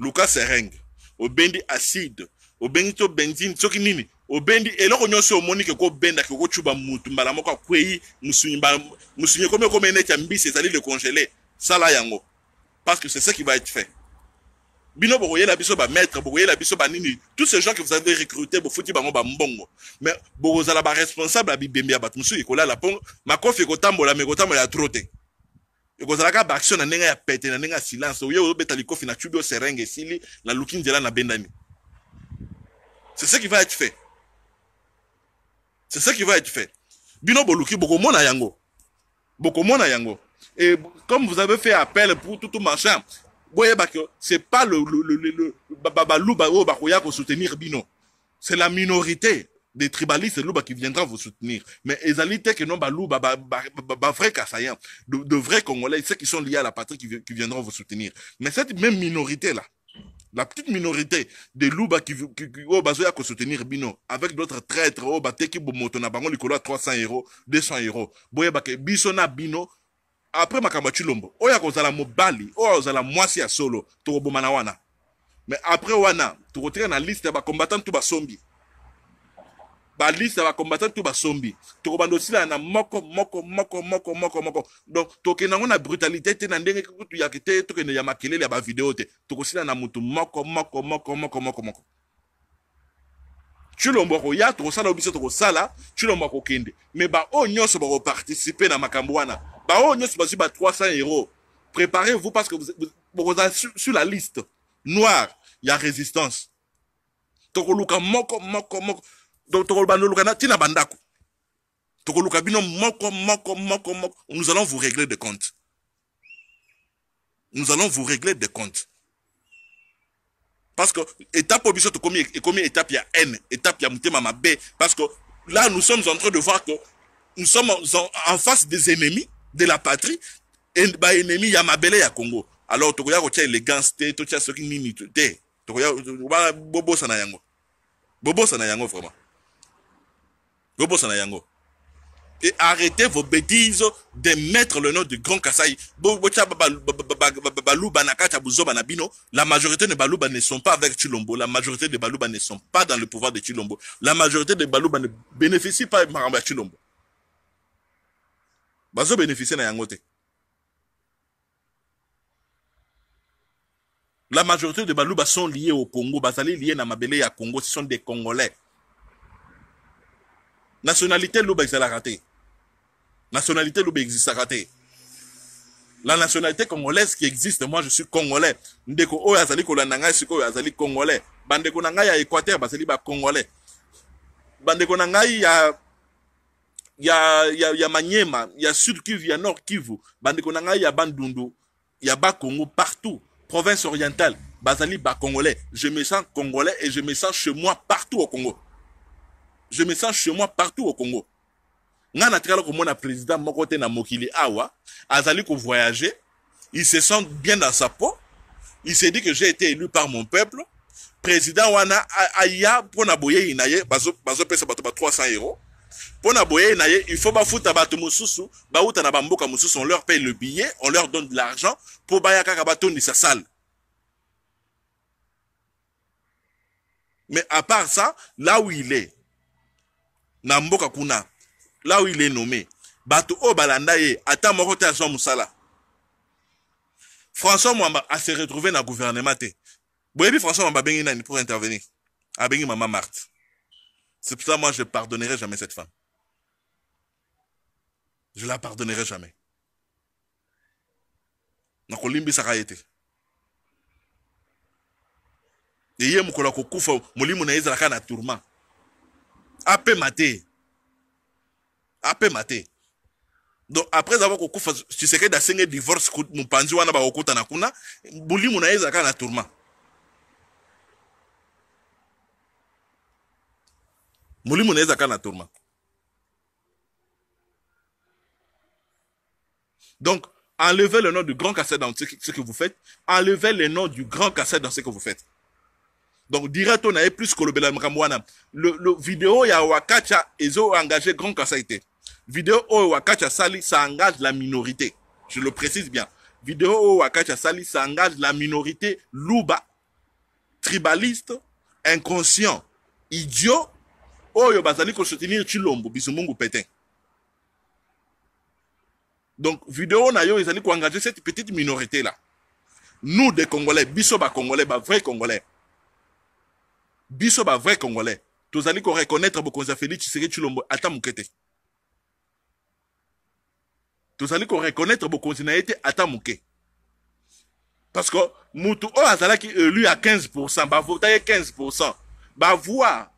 Lucas Sereng obendi acide obengi to benzine soki nini obendi eloko nyonso omoni ke kobendaki okocuba mutu mbala moko akwei musunyi ekomi ekomi neti ya mbisi ezali le congele sala yango parce que c'est ce qui va être fait bino bokoyela biso bamaître bokoyela biso banini tous ces gens que vous avez recruté bofuti bango bambongo mais bokozala baresponsable ya bibembe ya bato mosusu ekolala mpo makofi ekotambola me ekotambola ya tro te ekozalaka baaction na ndenge ya pete na ndenge ya silence oye ozobeta likofi na cubi oserenge esili naluki nzela nabendani C'est ce qui va être fait. C'est ce qui va être fait. Bino Boluki, Bokomona Yango. Bokomona Yango. Et comme vous avez fait appel pour tout, tout machin, c'est pas le, le, le, le, qui pour soutenir Bino. C'est la minorité des tribalistes qui viendra vous soutenir. Mais les que non Balouba, vrai vrais de, de vrais Congolais, ceux qui sont liés à la patrie qui viendront vous soutenir. Mais cette même minorité-là, la petite minorité de louba qui au oh, bazoya ko soutenir bino avec d'autres traîtres au oh, bateki bomoto na bango 300 euros 200 euros boye bake que Bisona, bino après makambo chilombo oya kozala mobali oya kozala mwasi ya solo to bomana wana mais après wana retiens na liste ba combattants tu ba sombi baliste ya bacombatant to basombi tokobanda osila na moko moko moko moko moko moko donc tokende yango na brutalité te na ndenge kutu yaki te tokende ya makelele ya bavideo te tokosila na motu moko moko moko moko moko moko tulombo ya koya tokosala biso tokosala tulombo ya kokende me baoyo nyonso bakoparticipe na makambo wana baoyo nyonso bazwi ba 300 euro préparez-vous parce que bokozala sur la liste noire ya résistance tokoluka moko moko moko donc na tina bandako tokoluka moko moko moko moko nous allons vous régler des comptes nous allons vous régler des comptes parce que étape au combien tokomi ekomi étape a haine étape ya motema mabe parce que là nous sommes en train de voir que nous sommes en, face des ennemis de la patrie et ba ennemi a mabele a Congo alors tokoya kotia élégance te totia soki minute. te tokoya Bobo Sanayango bobosana yango vraiment et arrêtez vos bêtises de mettre le nom du grand Kassai. La majorité de Balouba ne sont pas avec Chilombo. La majorité de Balouba ne sont pas dans le pouvoir de Chilombo. La majorité de Balouba ne bénéficie pas de Maramba Chilombo. Bazo bénéficie na yangote. La majorité de Balouba sont liés au Congo. sont liés na Mabele à Congo. Ce sont des Congolais nationalité loba ezalaka raté nationalité loba existe raté la nationalité congolaise qui existe moi je suis congolais ndeko oyo azali kolanda suko azali congolais Bande konanga ya équateur Congolais. congolais. bandeko na ngai ya ya ya, ya manyema ya sud kivu ya nord kivu Bande na ya bandundu ya bakongo partout province orientale bazali congolais. je me sens congolais et je me sens chez moi partout au congo je me sens chez moi partout au Congo nga na tikala komona président moko na mokili awa azali voyager il se sent bien dans sa peau il s'est dit que j'ai été élu par mon peuple président wana aya mpona boyei na ye bazopesa bato ba 300 euros Pour naboyer na il faut bafuta bato mosusu bauta na bamboka mosusu on leur paye le billet on leur donne de l'argent pour mpo bato ni sa salle. » mais à part ça là où il est na mboka kuna là où il est nommé bato oyo balanda ye ata moko te azwa mosala françois mwamba ase retrouve na gouvernement te boyebi françois mwamba abengi nani pour intervenir abengi mama marthe c'est pour ça moi je pardonnerai jamais cette femme je la pardonnerai jamais nakolimbisaka ye te eye mokolo akokufa molimo na ye ezalaka tourment apema maté. apema maté. donc après avoir que tshisekedi asenge divorce mopanzi wana bakokutana kuna bolimu na ye ezalaka na tourment molimo na ye ezalaka na tourment donc enlever le nom du grand cassette dans ce que vous faites enlever le nom du grand cassette dans ce que vous faites donc dira to na ye plus kolobela makambo wana video ya wakacha ezo engage grand kasai te video oyo oh, wakacha asali ça engage la minorité je le précise bien video oyo oh, wakacha asali ça engage la minorité luba tribaliste inconscient idiot oyo oh, bazali kosoutenir chilombo bisumungu petin donc video na yo ezali koengager cette petite minorité là nous des congolais biso bacongolais bavrais congolais biso bavrai congolais tozali koreconnaitre bokonzi ya félix tshisekedi tshilombo ata moke te tozali koreconnaitre bokonzi na ye te ata moke parce que mutu oyo azalaki élu euh, ya 15 pourcent bavota ye 15 pourcent bavoi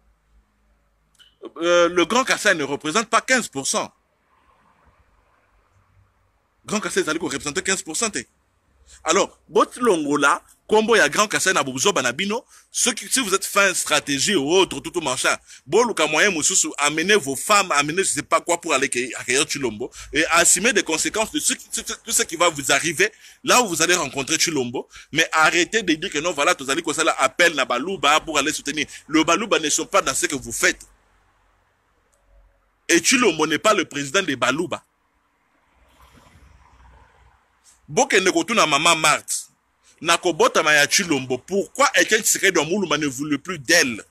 euh, le grand kasa ne représente pas 15 pourcent grand kasa ezali korepresente 15 pourcent te alors botilongola grand na banabino. si vous êtes fin stratégie ou autre tout machin boluka moyen amener vos femmes amener je sais pas quoi pour aller accueillir Chulombo et assumer des conséquences de tout ce qui va vous arriver là où vous allez rencontrer Chulombo mais arrêtez de dire que non voilà comme ça appelle na baluba pour aller soutenir le baluba ne sont pas dans ce que vous faites et Chulombo n'est pas le président des baluba bokende kotuna maman Marthe nakobota ya Chilombo. Pourquoi Etienne Tshisekedi Mulumba ne voulait plus d'elle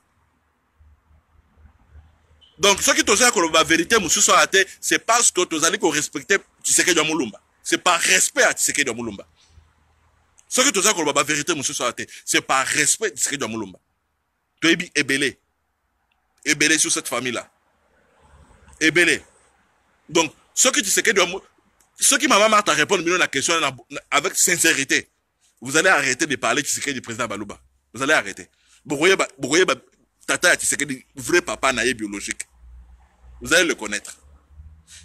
Donc, ce qui te que la vérité, c'est parce que tu allez respecter Tshisekedi amulumba C'est par respect à Tshisekedi amulumba Ce qui est que la vérité, c'est par respect à Tshisekedi Mulumba. Tu es ébélé. Ébélé sur cette famille-là. Ébélé. Donc, ce qui est sais que ce qui m'a marqué à répondre à la question avec sincérité vous allez arrêter de parler du président Baluba. Vous allez arrêter. Vous voyez, tata Tshisekedi, vrai papa naïe biologique. Vous allez le connaître.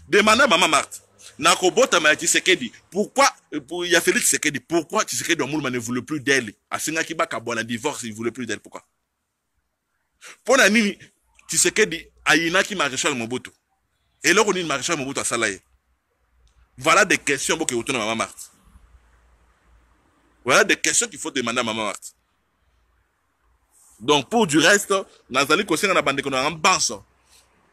Demandez à maman Marthe. Nakobota ma Tshisekedi, pourquoi, euh, il y a Félix Tshisekedi, pourquoi Tshisekedi Omoulma ne voulait plus d'elle? Asinga Kiba Kabouala divorce, il ne voulait plus d'elle, pourquoi? Pour la nuit, Tshisekedi, ayinaki maréchal Mobutu. Et là, on dit maréchal Mobutu à Salaye. Voilà des questions pour que vous à maman Marthe. Voilà des questions qu'il faut demander à Maman Marthe. Donc, pour du reste, nazali kosenga na bandeko na banso.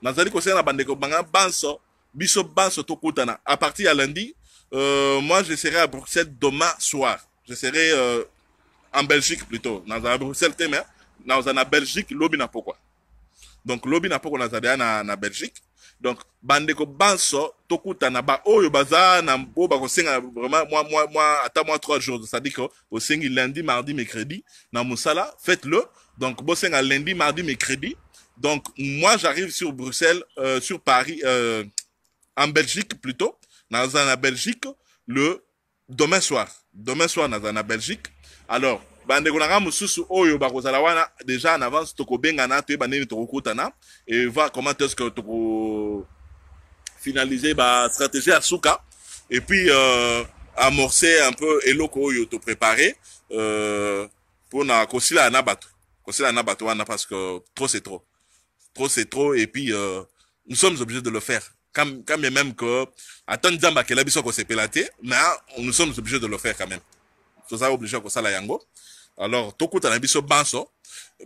Nazali kosenga na bandeko banga banso, biso banso tokutana. À partir à lundi, euh, moi je serai à Bruxelles demain soir. Je serai euh, en Belgique plutôt. Nazali à Bruxelles te mais nazali na Belgique, lobby na pourquoi. Donc lobby na pourquoi nazali na na Belgique. donc ko banso ba oyo baza na oyo bakosenga vraiment moi moi moi ata moi trois jours c'est-à-dire que singi lundi mardi mercredi na mosala faites-le donc bosenga lundi mardi mercredi donc moi j'arrive sur Bruxelles euh, sur Paris euh, en Belgique plutôt dans la Belgique le demain soir demain soir dans la Belgique alors bandeko na ngai mosusu oyo bakozala wana déjà en avance tokobengana toyeba ndeni tokokutana e voir comment est ce que tokofinalize bastratégie ya suka et puis euh, amorcer un peu eloko oyo toprépare euh, mpona kosilaa na bato kosilaa na bato wana parce que trop c'est trop trop c'est trop et puis euh, nous sommes obligés de le faire quand, quand bien même que ata nzambe akela biso akosepela te mais nous sommes obligés de le faire quand même tozala obligé kosala yango alors tokutana biso banso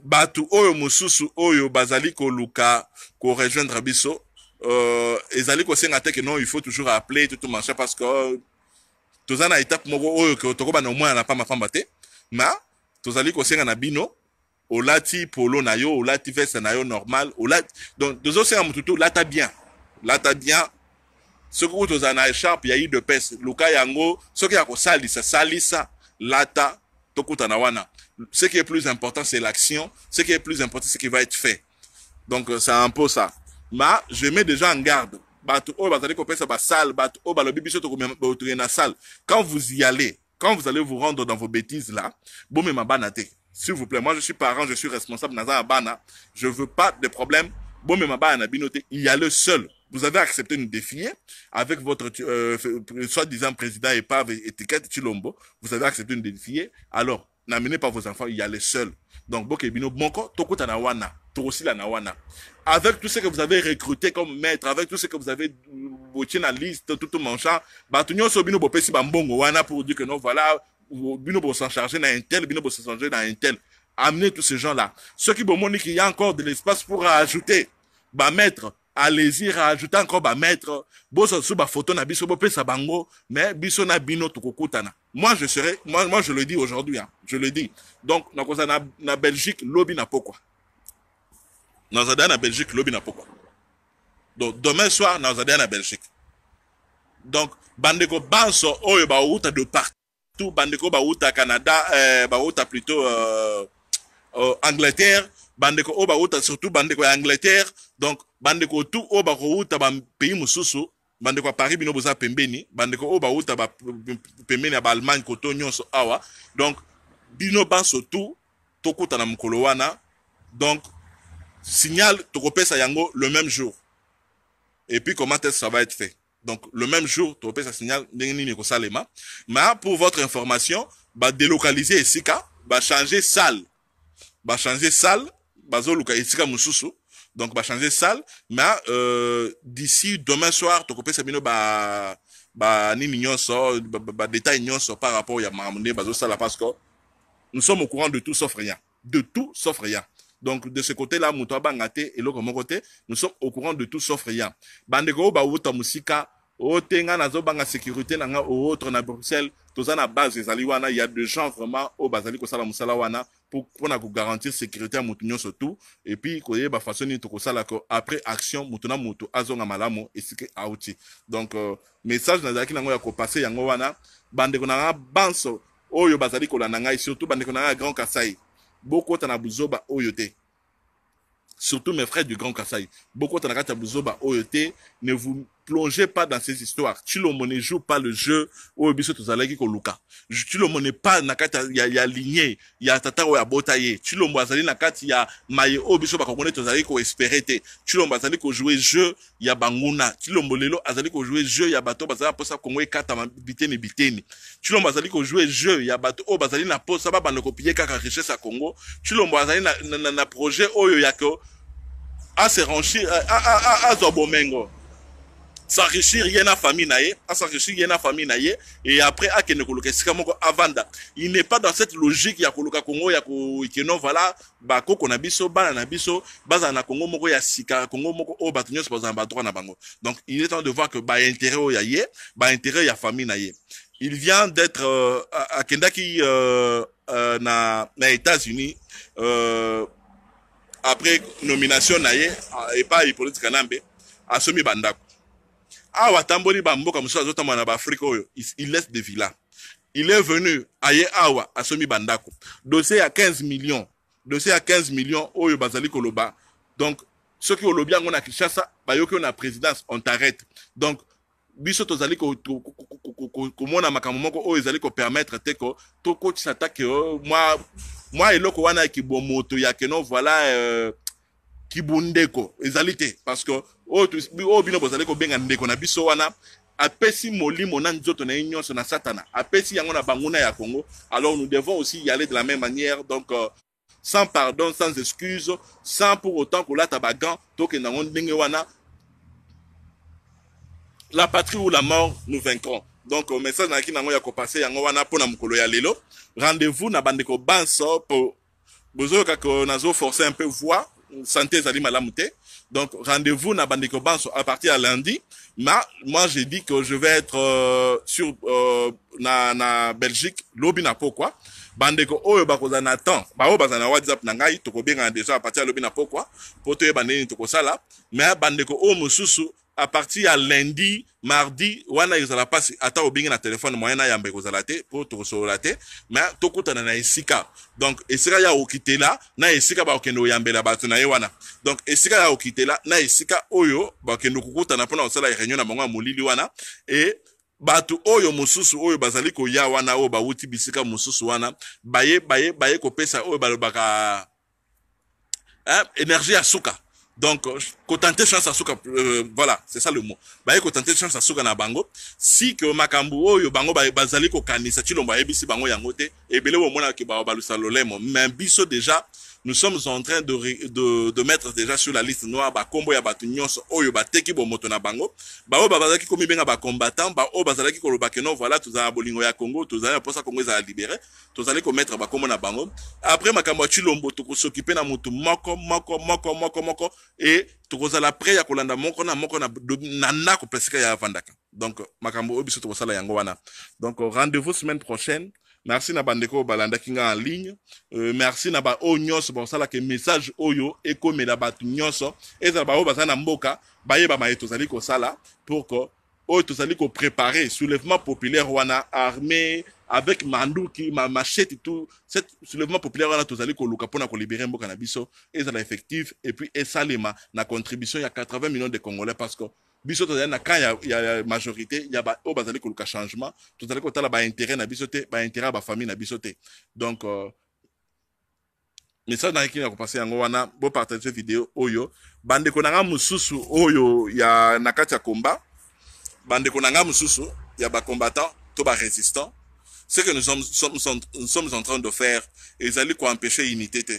bato oyo mosusu oyo bazali koluka korejoindre biso euh, ezali kosenga te ke non il faut toujours appeler tout machin parce que euh, toza na étape moko oyo ke tokobana omwana na pambapamba te ma tozali kosenga na bino olati polo na yo olati veste na yo normal olati donc tozosenga motu te olata bien lata bien soki kutu tozala na écharpe ya i de pese luka yango soki ya kosalisa salisa lata Wana. Ce qui est plus important, c'est l'action. Ce qui est plus important, c'est ce qui va être fait. Donc, euh, c'est un peu ça. Mais je mets déjà en garde. Quand vous y allez, quand vous allez vous rendre dans vos bêtises là, s'il vous plaît, moi je suis parent, je suis responsable, je ne veux pas de problème. Y a le seul vous avez accepté une défiée avec votre euh, euh, soi-disant président et épave étiquette Chilombo, vous avez accepté une défier. Alors, n'amenez pas vos enfants, y les seuls. Donc, Bokebino, Moko, la nawana. Avec tout ce que vous avez recruté comme maître, avec tout ce que vous avez voté la liste, tout le chat, Batunyo Sobino Bopesi Bambongo, Wana pour dire que non, voilà, Bino pour s'en charger dans un tel, Bino pour s'en charger dans un tel. Amenez tous ces gens-là. Ceux qui vont qu'il y a encore de l'espace pour ajouter, bah, maître, allez-y rajoute encore bamaître bozwa lisusu bafoto na biso bopesa bango mais biso na bino tokokutana moi je serai moi, moi je le dis aujourd'hui hein, je le dis donc nakozala na, na belgique lobi na pokwa nakozala deya na belgique lobi na pokwa donc demain soir nakozala deya na belgique donc bandeko banso oyo bauta de partout bandeko bauta canada eh, bauta plutôt euh, euh, angleterre bandeko oba uta surtout bandeko ya angleterre donc bandeko tu uta ba pays mususu bandeko paris bino boza pembeni bandeko oba uta ba, pembeni ya Allemagne koto nyonso awa donc bino surtout tu tokutana mukolo wana donc signal tokopesa yango le même jour et puis comment est-ce ça va être fait donc le même jour tokopesa signal ni ko ekosalema mais pour votre information délocaliser ka ba changer salle changer salle ka esika mususu donc changer salle mais euh, d'ici demain soir tokopesa bino ba ba banini détail mignon nyonso par rapport ya makambo nde salle parce que nous sommes au courant de tout sauf rien de tout sauf rien donc de ce côté là moto bangate et l'autre mon côté nous sommes au courant de tout sauf rien bandeko ba wota musika oyo te nazo banga sécurité na ou autre na bruxelles toza na base ezali wana a des gens vraiment au bazali sala musala wana pour garantir la sécurité surtout et puis puis epuis a façon nini ça. après action moto na azonga malamu esika auti donc euh, message passé ya passer. yango wana na banso oyo bazali ngai surtout na grand beaucoup buzoba ont surtout mes frères du grand Kassai. beaucoup de gens ne vous plongez pas dans ces histoires. Chilomo ne joue pas le jeu au biso tozalaki koluka. le monnaie pas na kati ya ya ligné, ya tata ya botaye. Chilomo azali na kati ya maye o biso bakongone tozalaki ko espérer te. Chilomo ko jouer jeu ya banguna. Chilomo lelo azali ko jouer jeu ya bato bazali posa kongo ekata biteni biteni. tu azali ko jouer jeu ya bato o na posa ba na ko piller kaka richesse à Congo. tu azali na, na, na, na projet oyo ya ko a se ranchir a a a, s'enrichir ye na famille naie ye ah, s'enrichir ye na famille naie ye et après ah, ne koluka esika moko avanda il n'est pas dans cette logique ya koluka kongo ya kokeno vala bakoko na biso bana na biso bazala na kongo moko ya sika kongo moko au bâtonnier c'est pas un badroit na bango donc il est temps de voir que intérêt oyo oh, ya ye intérêt ya famille naie ye il vient d'être euh, akendaki euh, euh, na, na états-unis euh, après nomination na ye epai hippolyte kanambe asombi bandako awa atamboli bamboka mosusu azotambola na baafrika oyo il laisse des villas il est venu aye awa asomi bandako dossier ya 15 millions dossier ya 15 millions oyo bazali koloba donc soki olobi yango na kinshasa bayoki oyo na présidence on t'arrête donc biso tozali komona makambo moko oyo ezali kopermettre te ko tokotisa take oh, mwa eloko wana ya kibomoto ya keno voilà euh, kibundeko ezali parce que oyo oh, oh, bino bozali benga ndeko na biso wana apesi molimo na nzoto na ye nyonso na satana apesi yango na banguna ya congo alors nous devons aussi y aller de la même manière donc euh, sans pardon sans excuse sans pour autant tabagan to tokenda nango ndenge wana la patrie ou la mort nous vaincrons donc euh, message nayaki nango ya kopase yango wana na mokolo ya lelo rendez-vous na bandeko banso besoin que ko forcer un peu voix santé ezali malamu te donc rendez-vous na bandeko baso à partir ya lundi ma moi j'ai dit que je vais être euh, sur euh, na na belgique lobi na pokwa bandeko oyo bakozala na temps baoyo bazala na whatsapp na ngai tokobengana déjà à partir ya lobi na pokwa mpo toyeba nini tokosala mais bandeko oyo mosusu à partir ya lundi mardi wana ezala mpasi ata obingi na telefone moyen na yamba ekozala te mpo tokosolola te me tokutana na esika donc esika ya kokitela na esika bakokende koyambela bato na ye wana donc esika ya kokitela na esika oyo bakende kokutana mpona kosala réunion na bango ya molili wana e bato oyo mosusu oyo bazali koya wana oyo bawuti bisika mosusu wana baye baye baye kopesa oyo balobaka énergie ya suka donc kotante euh, chance asuka euh, voilà c'est ça le mot Bah, kotante chance asuka na bango si ke makambo oyo bango bazali kokanisa tilombo bisi bango yango te ebele ba balusa lolemo mais biso déjà nous sommes en train de, de, de mettre déjà sur la liste noire bakombo ya bato oyo oyo bateki bomoto na bango baoyo bazalaki komibenga bacombattant baoyo bazalaki ko ke non voilà tous za bolingo ya congo tous na mposa congo ezala libere tozali ba combo na bango après makambo ya chilombo s'occuper na motu moko moko moko moko moko e la prêt ya kolanda moko na moko na, na ndako ya avandaka donc makambo oyo biso yango wana donc rendez-vous semaine prochaine merci na bandeko balanda kinga en ligne euh, merci na ça, nyonso bakosalaka message oyo ekomela bato nyonso ezala baoyo baza na mboka bayeba maye tozali sala pour que oyo tozali préparer soulèvement populaire wana armé avec Mandouki, ma machete tout cet soulèvement populaire wana tozali koluka mpona kolibere mboka na biso ezala effectif et puis esalema na contribution il y a 80 millions de congolais parce que biso tozali na camp ya, ya, ya majorité ya ba oyo bazali koluka changement tozali kotala baintérêt na biso te baintérêt ya bafamille na biso te donc euh, message message qui na kopasa yango wana bopartage video oyo bandeko na nga mosusu oyo ya na kati ya komba bandeko na nga mosusu ya bacombattant to barésistant ce que nous sommes, sommes, nous sommes en train de faire ezali koempêche unité te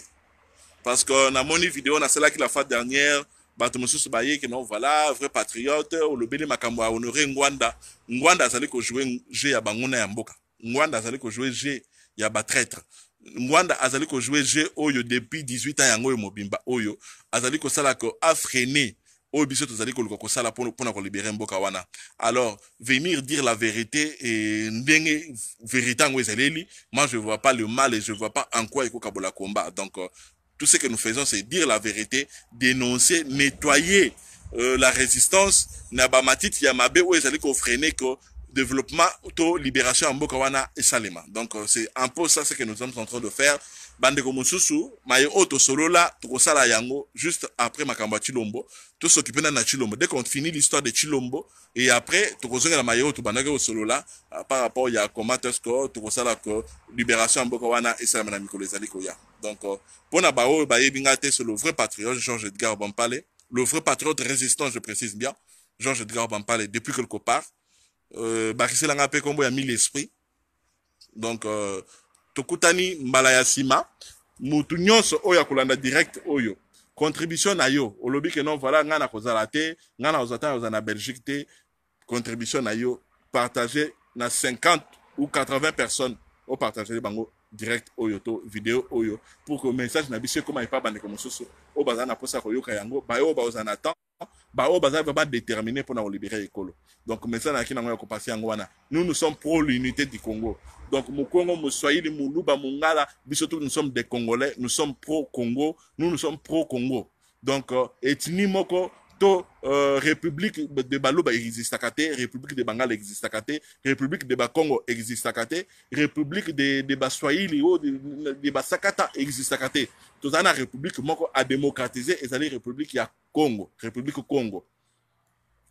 parce que namoni video nasalaki la fois dernière bato mosusu bayeke non, voilà vrai patriote olobeli makambo ya honore ngwanda ngwanda azali jouer jeu à banguna ya mboka ngwanda azali jouer jeu ya batraître ngwanda azali jouer jeu oyo depuis 18 ans yango oyo mobimba oyo azali kosala ko afrene oyo biso tozali koluka pour pour libérer mboka wana alors venir dire la vérité et bien vérité moi je vois pas le mal et je vois pas en quoi ekokabola combat donc euh, tout ce que nous faisons, c'est dire la vérité, dénoncer, nettoyer euh, la résistance. Nabamatit Yamabe, où ils allaient freiner que développement, auto-libération en Bokawana et Salema. Donc, euh, c'est un peu ça ce que nous sommes en train de faire bandeko mosusu mayo oyo tosolola tokosala yango juste après makamba chilombo s'occupe nani na chilombo dès qu'on finit l'histoire de chilombo et après tokozongela auto oyo euh, par rapport ya comment est ce que tokosala que libération ya mboka wana ça na mikolo koya donc euh, pour na baoyo bayebi te solo le vrai patriote Georges edgar bampale le vrai patriote résistant je précise bien Georges edgar bampale depuis quelque part euh, pe, kombo nkombo a mille esprit donc euh, tokutani mbala ya nsima mutu nyonso oyo akolanda direct oyo contribution na yo olobi ke non voilà ngai nakozala te ngai nakozala te nakozala na belgique te contribution na yo partage na 50 ou 80 personnes opartagele bango direct oyo to video oyo pour que message na biso ekóma epa bandeko mosusu oyo bazala na mposa koyoka yango bayo oyo bakozala na temps va déterminer pour nous libérer Donc, Nous, sommes pour l'unité du Congo. Donc, Mungala, nous sommes des Congolais, nous sommes pro-Congo, nous, nous sommes pro-Congo. Donc, euh, et moko, to euh, république de existe à république de bangala à république de bakongo à Kate, république de, de baswahili oyo oh, de, de basakata Kate. Tout ça, la république moko ça, la république ya congo république congo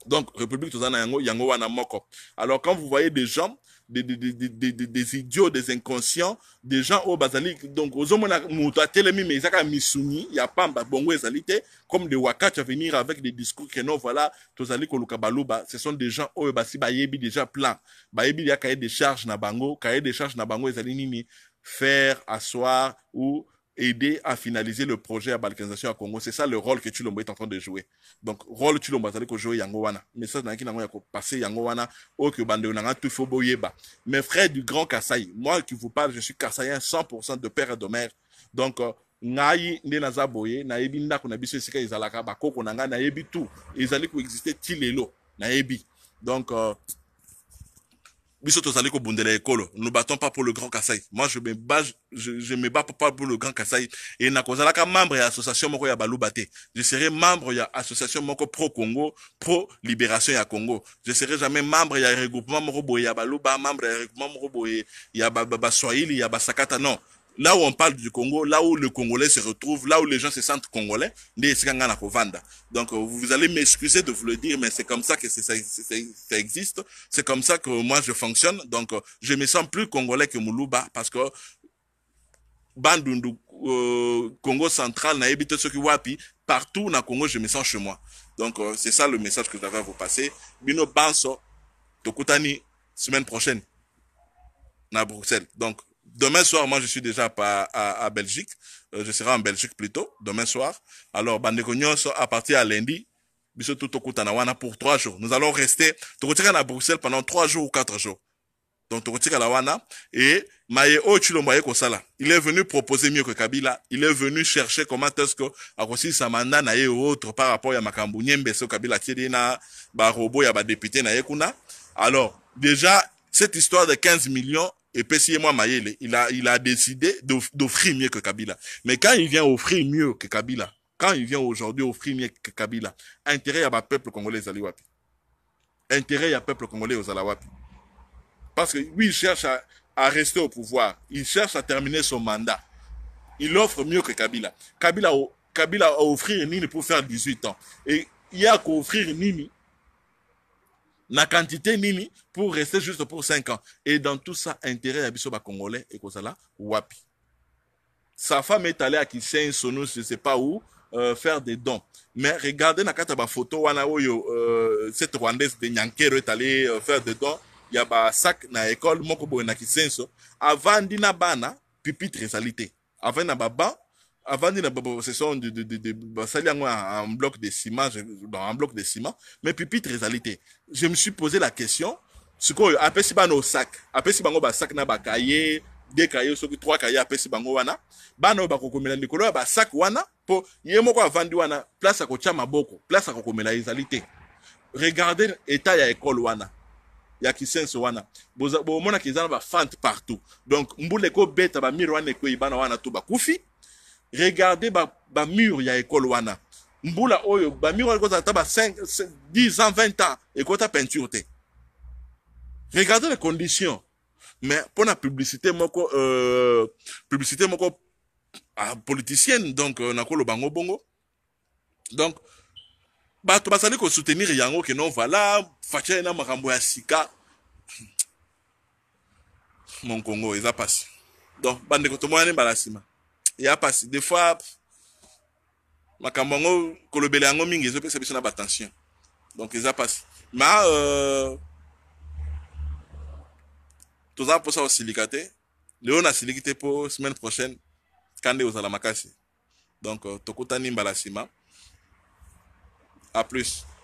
donc république tozala y yango yango wana moko alors quand vous voyez des gens des, des, des, des, des idiots, des inconscients, des gens au oh, basali Donc, aux hommes, on a télémi, mais ils ont misuni, il y a pas bah, bongo ezalité, comme des waka, tu vas venir avec des discours que non, voilà, tozali kolukabaluba. Ce sont des gens au oh, basi, bah, bah déjà plein. Bah, il y a cahier des charges na bango, cahier des charges na bango ezali nini, faire, asseoir, ou, aider à finaliser le projet à balkanisation à Congo. C'est ça le rôle que tu est en train de jouer. Donc, rôle tu l'as en train jouer Mais ça, c'est un passé Yango au oh, que Bande Nanga, tout faut boyeba. Mes frères du grand Kassai, moi qui vous parle, je suis Kassaïen 100% de père et de mère. Donc, naï euh, ngai naza boye nayebi ndako na biso esika izalaka bakoko na a nayebi tout ezali koexiste ti n'a donc euh, nous ne battons pas pour le grand Kassai. moi je me bats je, me bats pas pour le grand Kassai. et comme membre association moko je serai membre de association pro congo pro libération à congo je serai jamais membre et regroupement moko boye membre regroupement moko ya non là où on parle du Congo, là où le Congolais se retrouve, là où les gens se sentent congolais, donc euh, vous allez m'excuser de vous le dire, mais c'est comme ça que ça, ça existe, c'est comme ça que moi je fonctionne, donc euh, je me sens plus congolais que Moulouba parce que Bandundu, euh, Congo central, qui wapi, partout dans Congo, je me sens chez moi. Donc euh, c'est ça le message que j'avais à vous passer. Bino Banso, Tokutani, semaine prochaine, à Bruxelles. Donc demain soir, moi, je suis déjà à, à, à Belgique. Euh, je serai en Belgique plutôt, demain soir. Alors, sort à partir à lundi, biso tout au pour trois jours. Nous allons rester, à Bruxelles pendant trois jours ou quatre jours. Donc, Tokotika wana et Maye ça Kosala. Il est venu proposer mieux que Kabila. Il est venu chercher comment est-ce que, à Samanda naye eu autre par rapport à Makambu Nyembeso Kabila qui na, ba robo ya ba député n'a kuna. Alors, déjà, cette histoire de 15 millions, et moi Mayele, il a, il a décidé d'offrir mieux que Kabila. Mais quand il vient offrir mieux que Kabila, quand il vient aujourd'hui offrir mieux que Kabila, intérêt à ma peuple congolais Zaliwapi. Intérêt à peuple congolais aux Parce que oui, il cherche à, rester au pouvoir. Il cherche à terminer son mandat. Il offre mieux que Kabila. Kabila, a offert Nini pour faire 18 ans. Et il y a qu'offrir offrir Nini na quantité nini pour rester juste pour 5 ans et dans tout ça intérêt ya biso bacongolais ekozala wapi sa femme est allée à Kisensono je ne sais pas où euh, faire des dons mais regardez na kati ya bafoto wana oyo euh, cette rwandaise de nyankero est allée euh, faire des dons ya basac na école moko boye na kisenso avandi na bana pupitre ezali te avandi na baban avandi na basession basali yango en bloc de ciment dans bah, un bloc de ciment mais pupitre ezali je me suis posé la question sikoyo apesi sac osac apesi bango sac na bakaye de kaye soki trois kaye apesi bango wana bano ba bakokomela likolo ba sac wana pour ye ko avandi wana place akotia maboko place à ezali te regardez état ya école wana ya kisenso wana mona eza na fante partout donc mbuleko ekobeta bamire wana ko bana wana to kufi regarde bamure ba ya ekolo wana mbula oyo bamure wana ekozala ata ba 10 ans 20 ans ekota peinture te regarde les conditions mais mpo na publicité moko euh, publicité moko ah, politicienne donc euh, nakoloba ngo bongo donc bato bazali kosoutenir yango ke non vala fatia na makambo ya sika monkongo eza mpasi donc bandeko tomonani mbala nsima eya mpasi des fois makambo yango kolobela yango mingi ezopesa biso na batension donc eza mpasi ma euh, toza mposa kosilika te lelo nasiliki te mpo semaine prochaine kande ozala makasi donc euh, tokutani mbala nsima a plus